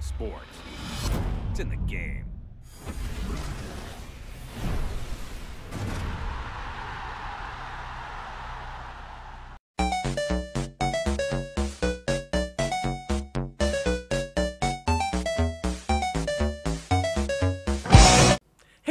Sports. It's in the game.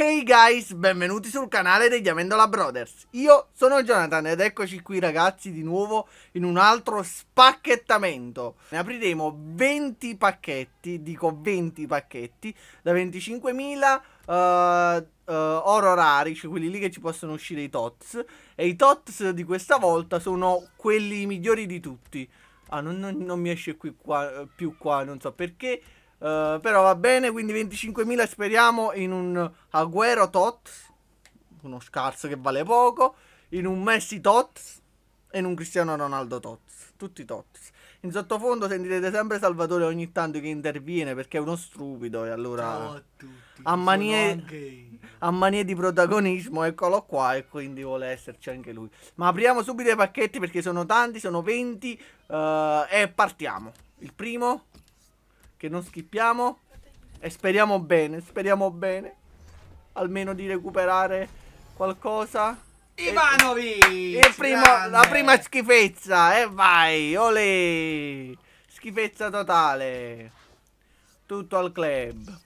Hey guys, benvenuti sul canale degli Amendola Brothers. Io sono Jonathan ed eccoci qui ragazzi di nuovo in un altro spacchettamento. Ne apriremo 20 pacchetti, dico 20 pacchetti, da 25.000 uh, uh, oro rari, cioè quelli lì che ci possono uscire i TOTS. E i TOTS di questa volta sono quelli migliori di tutti. Ah, non, non, non mi esce qui qua, eh, più qua, non so perché... Eh, però va bene, quindi 25.000 speriamo in un Agüero tot, uno scarso che vale poco, in un Messi tot e in un Cristiano Ronaldo tot, tutti tot. In sottofondo sentirete sempre Salvatore ogni tanto che interviene perché è uno stupido e allora a, a, manie, a manie di protagonismo eccolo qua e quindi vuole esserci anche lui. Ma apriamo subito i pacchetti perché sono tanti, sono 20 uh, eh, e partiamo. Il primo che non schippiamo e speriamo bene, speriamo bene almeno di recuperare qualcosa. Ivanovic! Primo, la prima schifezza, e eh, vai, olè! Schifezza totale. Tutto al club.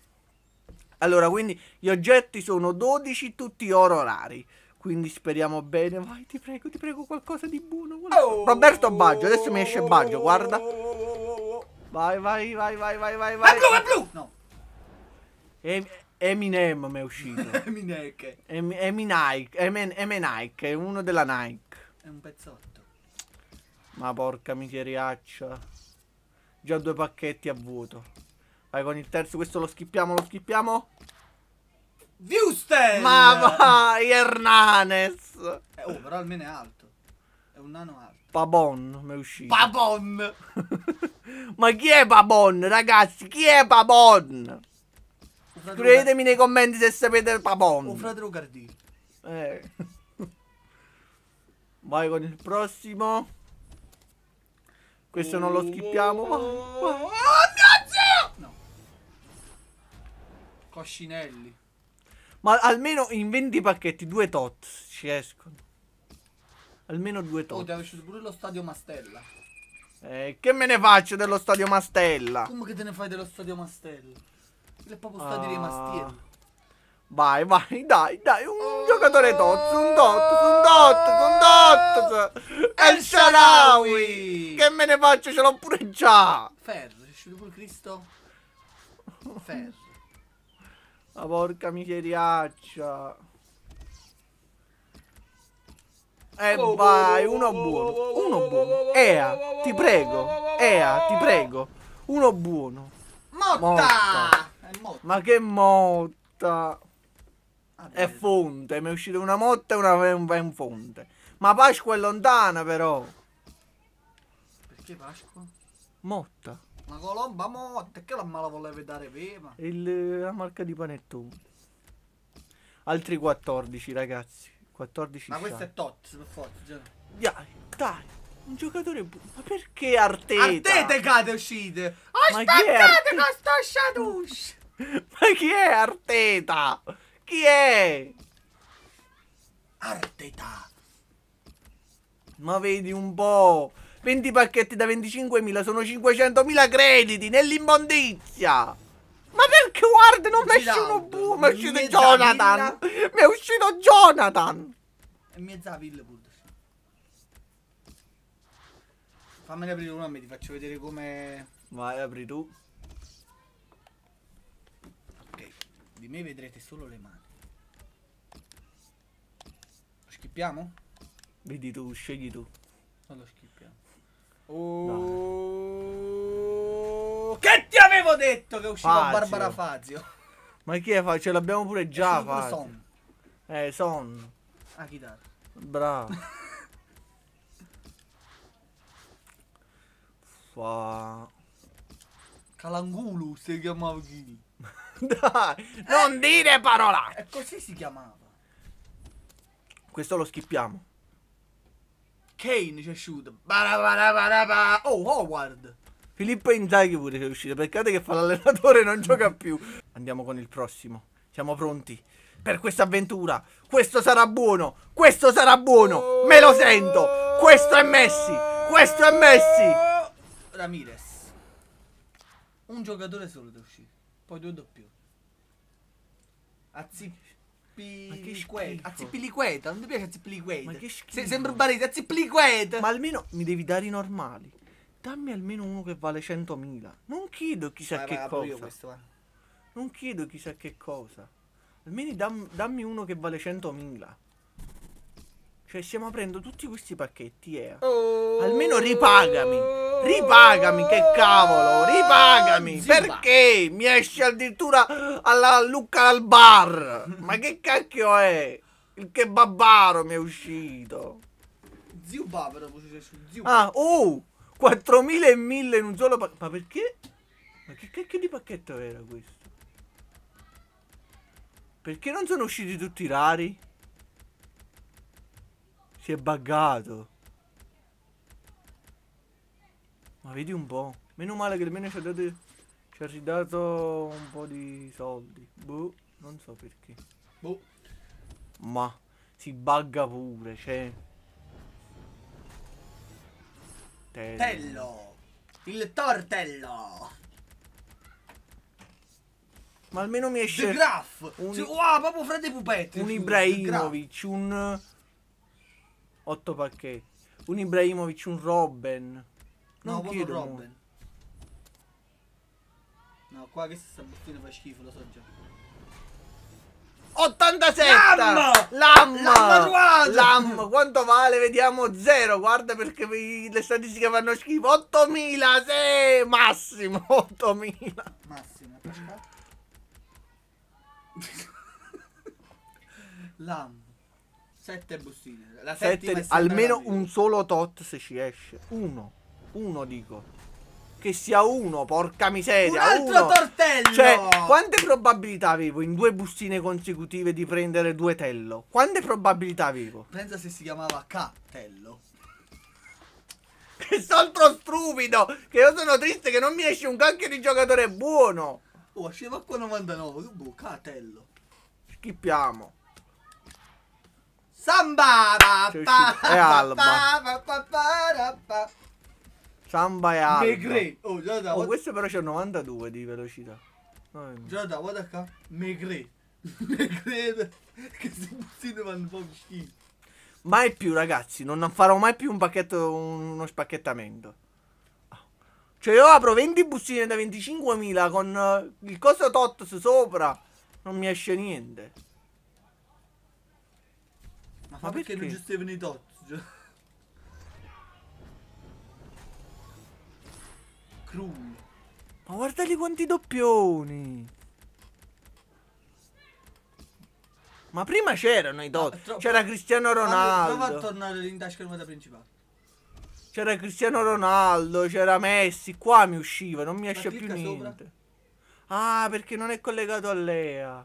Allora, quindi gli oggetti sono 12, tutti oro rari. Quindi speriamo bene. Vai, ti prego, ti prego, qualcosa di buono. Qualcosa. Oh, Roberto Baggio, adesso mi esce Baggio, guarda. Oh, Vai, vai, vai, vai, vai, vai. È blu, è blu! No. E Eminem mi è uscito. Emineke. Eminike. Emenike, è uno della Nike. È un pezzotto. Ma porca micheriaccia. Già due pacchetti a vuoto. Vai con il terzo, questo lo schippiamo, lo schippiamo. Viusten! Ma vai, Hernanes! Eh, oh, però almeno è alto. È un nano alto. Pabon mi è uscito. Pabon! Ma chi è Pabon, ragazzi? Chi è Pabon? Scrivetemi nei commenti se sapete Pabon. Un fratello Gardini. Eh. Vai con il prossimo. Questo non lo schippiamo. Oh, oh mio Dio! No. Coscinelli. Ma almeno in 20 pacchetti, due tot ci escono almeno due top. Oh, ti è uscito pure lo stadio Mastella. Eh, che me ne faccio dello stadio Mastella? Come che te ne fai dello stadio Mastella? È proprio stadio ah. dei Mastieri. Vai, vai, dai, dai, un oh. giocatore tozzo, un tozzo, un tozzo, un tozzo. È il Sharawi. Che me ne faccio, ce l'ho pure già. Ferro, è uscito pure Cristo. Ferro. La porca micheriaccia. E vai, uno buono. Uno buono. Ea, ti prego. Oh, oh, oh, ea, ti prego. Uno buono. Motta! motta. Ma che motta? Ah, è fonte, mi è uscita una motta e una un fonte. Ma Pasqua è lontana però. Perché Pasqua? Motta. Ma colomba motta, che la mala voleva dare prima? Il, eh, la marca di panettone. Altri 14 ragazzi. 14 Ma questo è Tot, per forza. Dai, dai. Un giocatore buono. Ma perché Arteta? Arteta cade uscite. Ho staccato con sto Shadush. Ma chi è Arteta? Chi è? Arteta. Ma vedi un po'. 20 pacchetti da 25.000 sono 500.000 crediti nell'immondizia. Ma perché guarda, non mi è uscito Boom, mi è uscito Jonathan. Mi è uscito Jonathan. E mi è Zavil pure. Fammene aprire uno e ti faccio vedere come... Vai, apri tu. Ok, di me vedrete solo le mani. Lo schippiamo? Vedi tu, scegli tu. Non lo schippiamo. Oh... No. Che ti avevo detto che usciva Fazio. Barbara Fazio? Ma chi è Fazio? Ce l'abbiamo pure già Fazio. son. Eh, Son. Ah, chitarra. Bravo. Fa... Calangulu si chiamava Gini. Dai, eh, non dire parola! E così si chiamava. Questo lo schippiamo. Kane ci shoot. Oh, Howard. Filippo Inzaghi pure che è uscito. Peccato che fa l'allenatore e non gioca più. Andiamo con il prossimo. Siamo pronti per questa avventura. Questo sarà buono. Questo sarà buono. Me lo sento. Questo è Messi. Questo è Messi. Ramirez. Un giocatore solo deve uscire. Poi due doppio. Azzicchi. Azzippiliqueta. Azzippiliqueta, non ti piace Azzippiliqueta? Sembra barese, Azzippiliqueta! Ma almeno mi devi dare i normali dammi almeno uno che vale 100.000. Non chiedo chissà vai, che vai, cosa. Questo, non chiedo chissà che cosa. Almeno dam, dammi uno che vale 100.000. Cioè, stiamo aprendo tutti questi pacchetti, eh. Oh, Almeno ripagami. Ripagami, che cavolo. Ripagami. Zimba. Perché mi esce addirittura alla Lucca al bar? Ma che cacchio è? Il che babbaro mi è uscito. Zio Bavaro, zio. Ah, oh! 4.000 e 1.000 in un solo pacchetto. Ma perché? Ma che cacchio di pacchetto era questo? Perché non sono usciti tutti i rari? Si è buggato. Ma vedi un po'. Meno male che almeno ci ha dato... Ci ha ridato un po' di soldi. Boh, non so perché. Boh. Ma si bugga pure, cioè... Tello. Tello. Il tortello. Ma almeno mi esce... The Graf. Un... Cioè, wow, proprio fra dei pupetti. Un Ibrahimovic, un... Otto pacchetti. Un Ibrahimovic, un Robben. Non no, proprio Robben. No, qua che sta bottina fa schifo, lo so già. 87! Lamma! Lamma! Lamma Lam, quanto vale? Vediamo zero. Guarda perché le statistiche fanno schifo. 8000, sì, massimo 8000. Massimo, Lam. 7 bustine. La Sette, almeno un solo tot se ci esce. Uno. Uno dico che sia uno, porca miseria. Un altro uno. tortello! Cioè, quante probabilità avevo in due bustine consecutive di prendere due tello? Quante probabilità avevo? Pensa se si chiamava Cattello. Quest'altro stupido! Che io sono triste che non mi esce un cacchio di giocatore buono! Oh, scema qua 99, boh, Cattello. Schippiamo. Samba! È Alba. Samba e alba. Megre. Oh, guarda, oh, questo però c'è 92 di velocità. Guarda, guarda qua. Megre. Megre. Che si fanno un po' schifo. Mai più, ragazzi. Non farò mai più un pacchetto, uno spacchettamento. Cioè io apro 20 bustine da 25.000 con eh, il coso Tots sopra. Non mi esce niente. Ma, ma perché, perché non gestivano i Tots? Skrull. Ma guardali quanti doppioni. Ma prima c'erano i doppi. Ah, C'era Cristiano Ronaldo. prova a tornare all'indash schermata principale. C'era Cristiano Ronaldo, c'era Messi, qua mi usciva, non mi esce più niente. Sopra. Ah, perché non è collegato a Lea.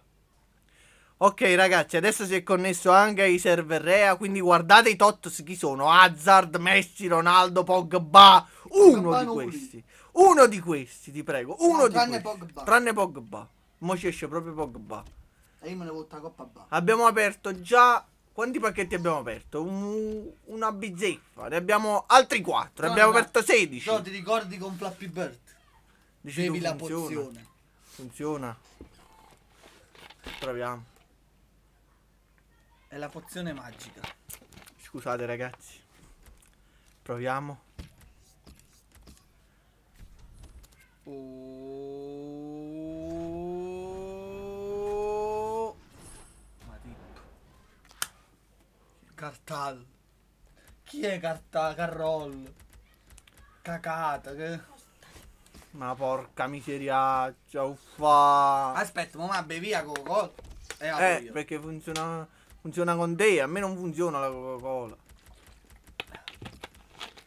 Ok ragazzi, adesso si è connesso anche ai server Rea, quindi guardate i tots chi sono. Hazard, Messi, Ronaldo, Pogba, uno Pogba di questi. Uno di questi, ti prego. Uno no, di tranne questi. Pogba. Tranne Pogba. Mo' ci esce proprio Pogba. E io me ne butto la coppa ba. Abbiamo aperto già... Quanti pacchetti abbiamo aperto? Un... una bizzeffa. Ne abbiamo altri 4. Ne abbiamo no, aperto 16. No, ti ricordi con Flappy Bird? Dici Bevi la funziona. pozione. Funziona. Proviamo. È la pozione magica. Scusate ragazzi. Proviamo. Oh. Matip. Cartal. Chi è Cartal? Carroll. Cacata. Che... Ma porca miseria uffa. Aspetta, ma vabbè, via Coca-Cola. Eh, eh io. perché funziona, funziona con te, a me non funziona la Coca-Cola.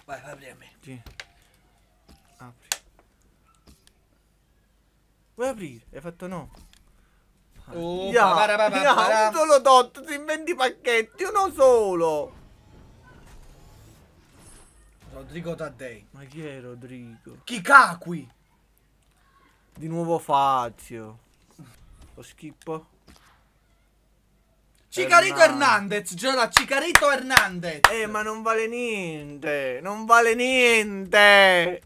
Vai, apri a me. Sì. Apri. Vuoi aprire? Hai fatto no. Oh, yeah, papara, papara, yeah, papara. un solo tot, si inventi pacchetti, uno solo. Rodrigo Taddei. Ma chi è Rodrigo? Kikakui. Di nuovo Fazio. Lo schippo. Cicarito Hernandez, Giona, Cicarito Hernandez. Eh, ma non vale niente, non vale niente.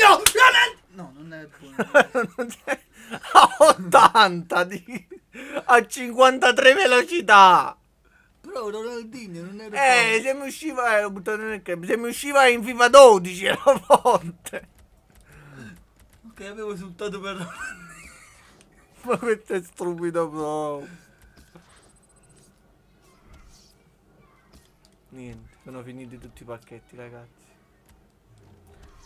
Mourinho! No, non è buono. a 80 di... a 53 velocità. Però Ronaldinho non era Eh, buono. se mi usciva eh, buttato nel campo, se mi usciva in FIFA 12 era forte. Ok, avevo esultato per Ma questo è stupido bro. Niente, sono finiti tutti i pacchetti, ragazzi.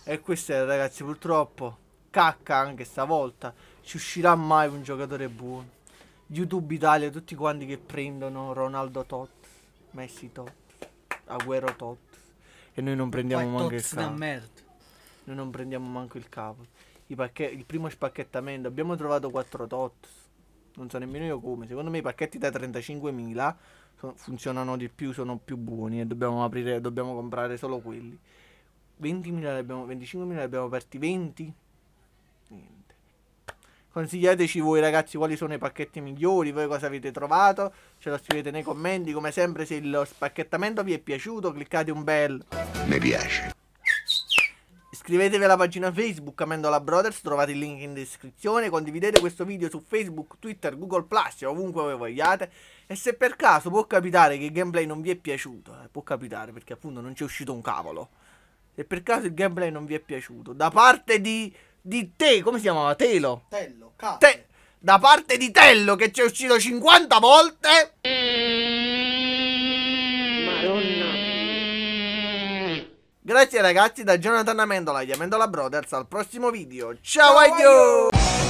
E questo è ragazzi purtroppo cacca anche stavolta. Ci uscirà mai un giocatore buono. YouTube Italia, tutti quanti che prendono Ronaldo Tot, Messi Tot, Aguero Tot. E noi non prendiamo Poi manco il capo. Merda. Noi non prendiamo manco il capo. il primo spacchettamento, abbiamo trovato 4 Tot. Non so nemmeno io come. Secondo me i pacchetti da 35.000 funzionano di più, sono più buoni e dobbiamo, aprire, dobbiamo comprare solo quelli. 20.000 abbiamo, 25.000 ne abbiamo persi 20? Niente. Consigliateci voi ragazzi quali sono i pacchetti migliori, voi cosa avete trovato, ce lo scrivete nei commenti, come sempre se lo spacchettamento vi è piaciuto cliccate un bel mi piace. Iscrivetevi alla pagina Facebook Amendola Brothers, trovate il link in descrizione, condividete questo video su Facebook, Twitter, Google Plus, ovunque voi vogliate. E se per caso può capitare che il gameplay non vi è piaciuto, eh, può capitare perché appunto non c'è uscito un cavolo. Se per caso il gameplay non vi è piaciuto, da parte di, di te, come si chiamava? Telo? Tello, cazzo. Te, da parte di Tello che ci è uscito 50 volte. Madonna. Grazie ragazzi da Jonathan Amendola di Amendola Brothers al prossimo video. Ciao, Ciao